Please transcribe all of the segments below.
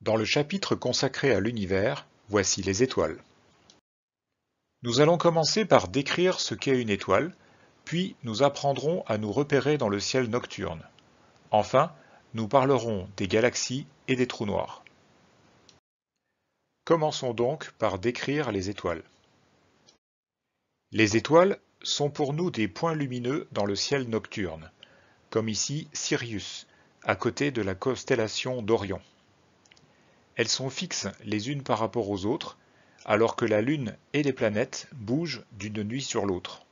Dans le chapitre consacré à l'univers, voici les étoiles. Nous allons commencer par décrire ce qu'est une étoile, puis nous apprendrons à nous repérer dans le ciel nocturne. Enfin, nous parlerons des galaxies et des trous noirs. Commençons donc par décrire les étoiles. Les étoiles sont pour nous des points lumineux dans le ciel nocturne, comme ici Sirius, à côté de la constellation d'Orion. Elles sont fixes les unes par rapport aux autres, alors que la Lune et les planètes bougent d'une nuit sur l'autre.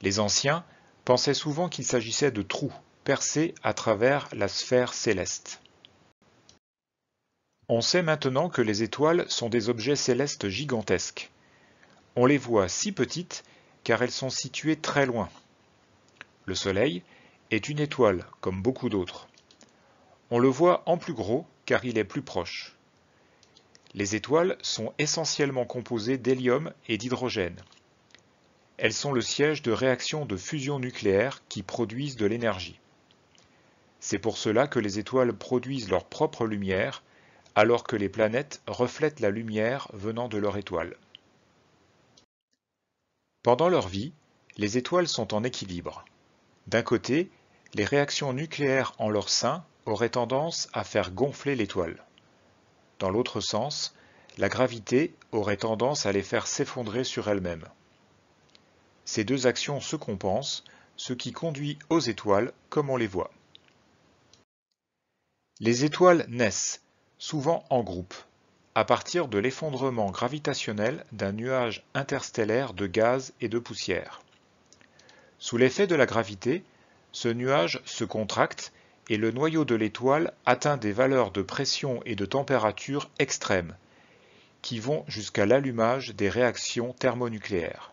Les anciens pensaient souvent qu'il s'agissait de trous percés à travers la sphère céleste. On sait maintenant que les étoiles sont des objets célestes gigantesques. On les voit si petites car elles sont situées très loin. Le Soleil est une étoile comme beaucoup d'autres. On le voit en plus gros car il est plus proche. Les étoiles sont essentiellement composées d'hélium et d'hydrogène. Elles sont le siège de réactions de fusion nucléaire qui produisent de l'énergie. C'est pour cela que les étoiles produisent leur propre lumière, alors que les planètes reflètent la lumière venant de leur étoile. Pendant leur vie, les étoiles sont en équilibre. D'un côté, les réactions nucléaires en leur sein aurait tendance à faire gonfler l'étoile. Dans l'autre sens, la gravité aurait tendance à les faire s'effondrer sur elle-même. Ces deux actions se compensent, ce qui conduit aux étoiles comme on les voit. Les étoiles naissent, souvent en groupe, à partir de l'effondrement gravitationnel d'un nuage interstellaire de gaz et de poussière. Sous l'effet de la gravité, ce nuage se contracte et le noyau de l'étoile atteint des valeurs de pression et de température extrêmes, qui vont jusqu'à l'allumage des réactions thermonucléaires.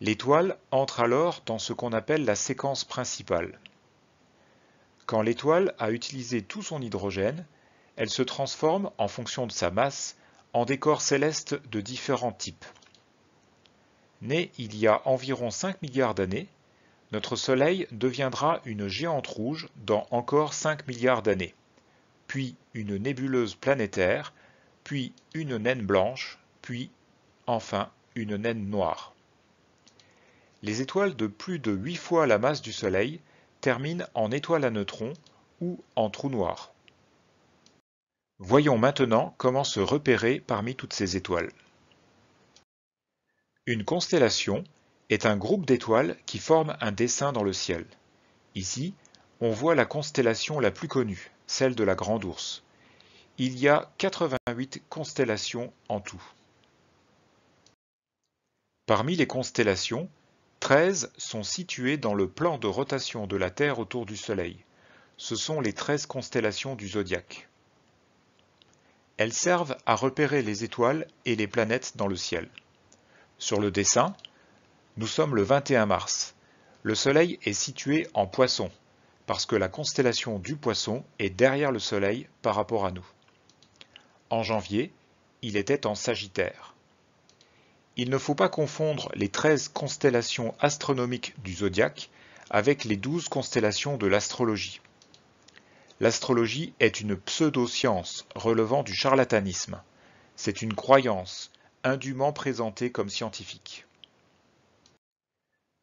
L'étoile entre alors dans ce qu'on appelle la séquence principale. Quand l'étoile a utilisé tout son hydrogène, elle se transforme, en fonction de sa masse, en décor célestes de différents types. Née il y a environ 5 milliards d'années, notre Soleil deviendra une géante rouge dans encore 5 milliards d'années, puis une nébuleuse planétaire, puis une naine blanche, puis enfin une naine noire. Les étoiles de plus de 8 fois la masse du Soleil terminent en étoiles à neutrons ou en trous noirs. Voyons maintenant comment se repérer parmi toutes ces étoiles. Une constellation, est un groupe d'étoiles qui forment un dessin dans le ciel. Ici, on voit la constellation la plus connue, celle de la Grande Ourse. Il y a 88 constellations en tout. Parmi les constellations, 13 sont situées dans le plan de rotation de la Terre autour du Soleil. Ce sont les 13 constellations du zodiaque. Elles servent à repérer les étoiles et les planètes dans le ciel. Sur le dessin, nous sommes le 21 mars. Le Soleil est situé en poisson, parce que la constellation du poisson est derrière le Soleil par rapport à nous. En janvier, il était en Sagittaire. Il ne faut pas confondre les 13 constellations astronomiques du zodiaque avec les 12 constellations de l'astrologie. L'astrologie est une pseudo-science relevant du charlatanisme. C'est une croyance, indûment présentée comme scientifique.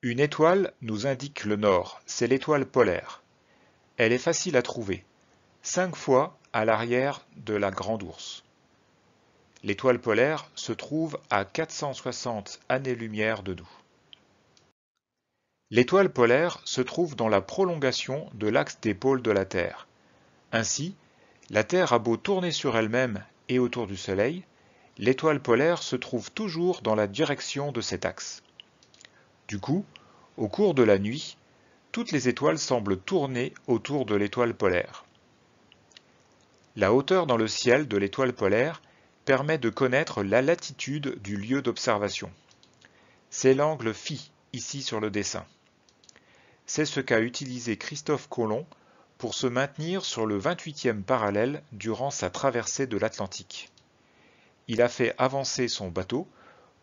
Une étoile nous indique le nord, c'est l'étoile polaire. Elle est facile à trouver, cinq fois à l'arrière de la Grande Ourse. L'étoile polaire se trouve à 460 années-lumière de nous. L'étoile polaire se trouve dans la prolongation de l'axe des pôles de la Terre. Ainsi, la Terre a beau tourner sur elle-même et autour du Soleil, l'étoile polaire se trouve toujours dans la direction de cet axe. Du coup, au cours de la nuit, toutes les étoiles semblent tourner autour de l'étoile polaire. La hauteur dans le ciel de l'étoile polaire permet de connaître la latitude du lieu d'observation. C'est l'angle phi ici sur le dessin. C'est ce qu'a utilisé Christophe Colomb pour se maintenir sur le 28e parallèle durant sa traversée de l'Atlantique. Il a fait avancer son bateau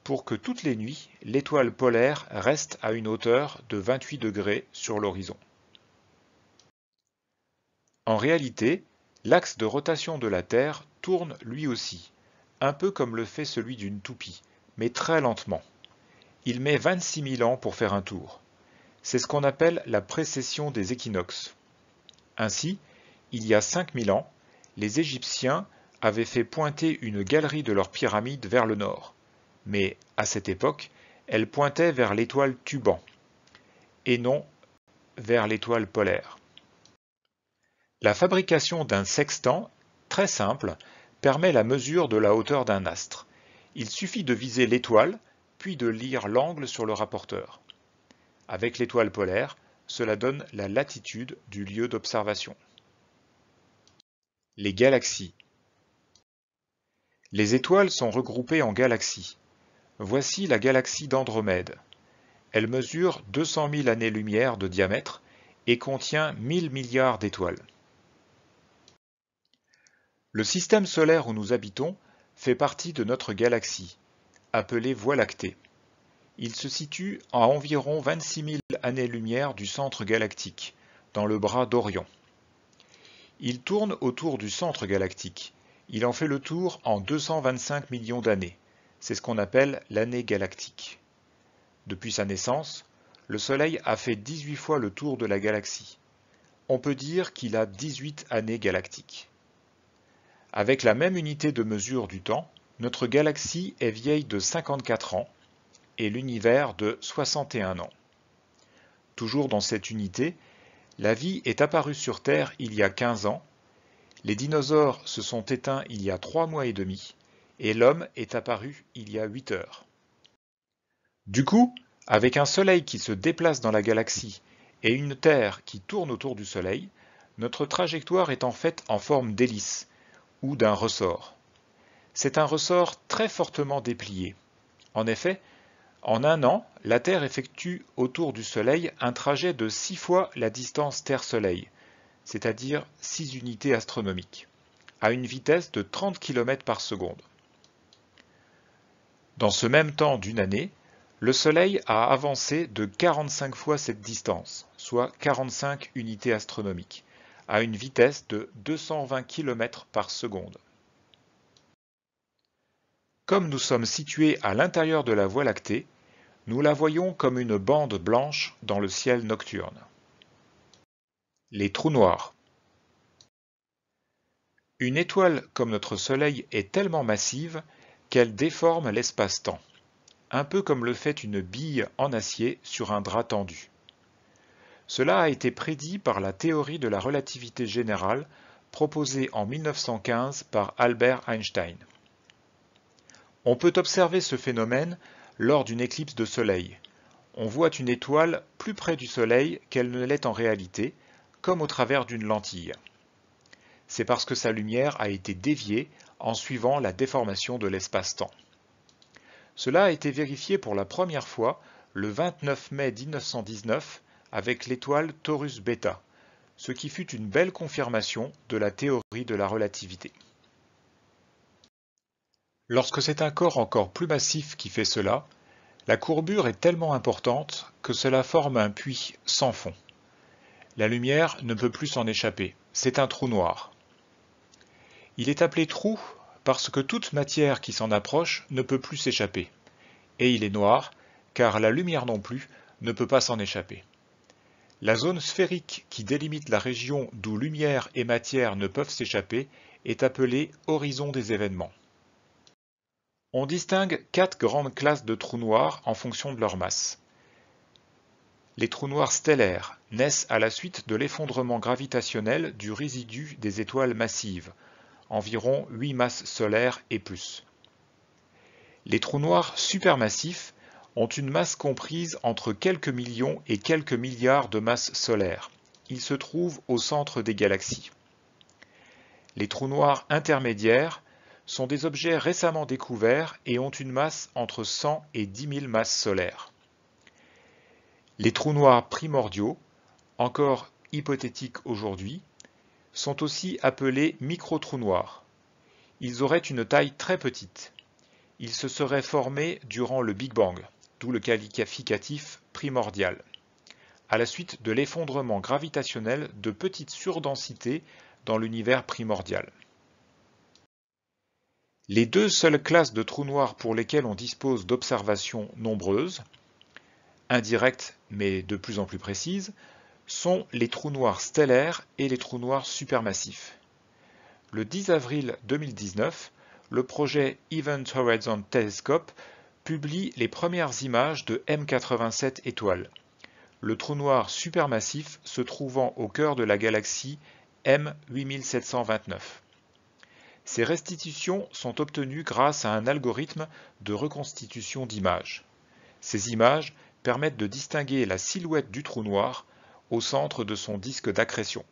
pour que toutes les nuits, l'étoile polaire reste à une hauteur de 28 degrés sur l'horizon. En réalité, l'axe de rotation de la Terre tourne lui aussi, un peu comme le fait celui d'une toupie, mais très lentement. Il met 26 000 ans pour faire un tour. C'est ce qu'on appelle la précession des équinoxes. Ainsi, il y a 5000 ans, les Égyptiens avaient fait pointer une galerie de leurs pyramides vers le nord mais à cette époque, elle pointait vers l'étoile Tuban, et non vers l'étoile polaire. La fabrication d'un sextant, très simple, permet la mesure de la hauteur d'un astre. Il suffit de viser l'étoile, puis de lire l'angle sur le rapporteur. Avec l'étoile polaire, cela donne la latitude du lieu d'observation. Les galaxies Les étoiles sont regroupées en galaxies. Voici la galaxie d'Andromède. Elle mesure 200 000 années-lumière de diamètre et contient 1000 milliards d'étoiles. Le système solaire où nous habitons fait partie de notre galaxie, appelée Voie lactée. Il se situe à environ 26 000 années-lumière du centre galactique, dans le bras d'Orion. Il tourne autour du centre galactique. Il en fait le tour en 225 millions d'années. C'est ce qu'on appelle l'année galactique. Depuis sa naissance, le Soleil a fait 18 fois le tour de la galaxie. On peut dire qu'il a 18 années galactiques. Avec la même unité de mesure du temps, notre galaxie est vieille de 54 ans et l'univers de 61 ans. Toujours dans cette unité, la vie est apparue sur Terre il y a 15 ans, les dinosaures se sont éteints il y a 3 mois et demi, et l'homme est apparu il y a huit heures. Du coup, avec un Soleil qui se déplace dans la galaxie et une Terre qui tourne autour du Soleil, notre trajectoire est en fait en forme d'hélice ou d'un ressort. C'est un ressort très fortement déplié. En effet, en un an, la Terre effectue autour du Soleil un trajet de 6 fois la distance Terre-Soleil, c'est-à-dire 6 unités astronomiques, à une vitesse de 30 km par seconde. Dans ce même temps d'une année, le Soleil a avancé de 45 fois cette distance, soit 45 unités astronomiques, à une vitesse de 220 km par seconde. Comme nous sommes situés à l'intérieur de la Voie lactée, nous la voyons comme une bande blanche dans le ciel nocturne. Les trous noirs. Une étoile comme notre Soleil est tellement massive qu'elle déforme l'espace-temps, un peu comme le fait une bille en acier sur un drap tendu. Cela a été prédit par la théorie de la relativité générale proposée en 1915 par Albert Einstein. On peut observer ce phénomène lors d'une éclipse de soleil. On voit une étoile plus près du soleil qu'elle ne l'est en réalité, comme au travers d'une lentille. C'est parce que sa lumière a été déviée en suivant la déformation de l'espace-temps. Cela a été vérifié pour la première fois le 29 mai 1919 avec l'étoile Taurus Beta, ce qui fut une belle confirmation de la théorie de la relativité. Lorsque c'est un corps encore plus massif qui fait cela, la courbure est tellement importante que cela forme un puits sans fond. La lumière ne peut plus s'en échapper, c'est un trou noir. Il est appelé trou parce que toute matière qui s'en approche ne peut plus s'échapper. Et il est noir car la lumière non plus ne peut pas s'en échapper. La zone sphérique qui délimite la région d'où lumière et matière ne peuvent s'échapper est appelée horizon des événements. On distingue quatre grandes classes de trous noirs en fonction de leur masse. Les trous noirs stellaires naissent à la suite de l'effondrement gravitationnel du résidu des étoiles massives, environ 8 masses solaires et plus. Les trous noirs supermassifs ont une masse comprise entre quelques millions et quelques milliards de masses solaires. Ils se trouvent au centre des galaxies. Les trous noirs intermédiaires sont des objets récemment découverts et ont une masse entre 100 et 10 000 masses solaires. Les trous noirs primordiaux, encore hypothétiques aujourd'hui, sont aussi appelés micro-trous noirs. Ils auraient une taille très petite. Ils se seraient formés durant le Big Bang, d'où le qualificatif primordial, à la suite de l'effondrement gravitationnel de petites surdensités dans l'univers primordial. Les deux seules classes de trous noirs pour lesquelles on dispose d'observations nombreuses, indirectes mais de plus en plus précises, sont les trous noirs stellaires et les trous noirs supermassifs. Le 10 avril 2019, le projet Event Horizon Telescope publie les premières images de M87 étoiles, le trou noir supermassif se trouvant au cœur de la galaxie M8729. Ces restitutions sont obtenues grâce à un algorithme de reconstitution d'images. Ces images permettent de distinguer la silhouette du trou noir au centre de son disque d'accrétion.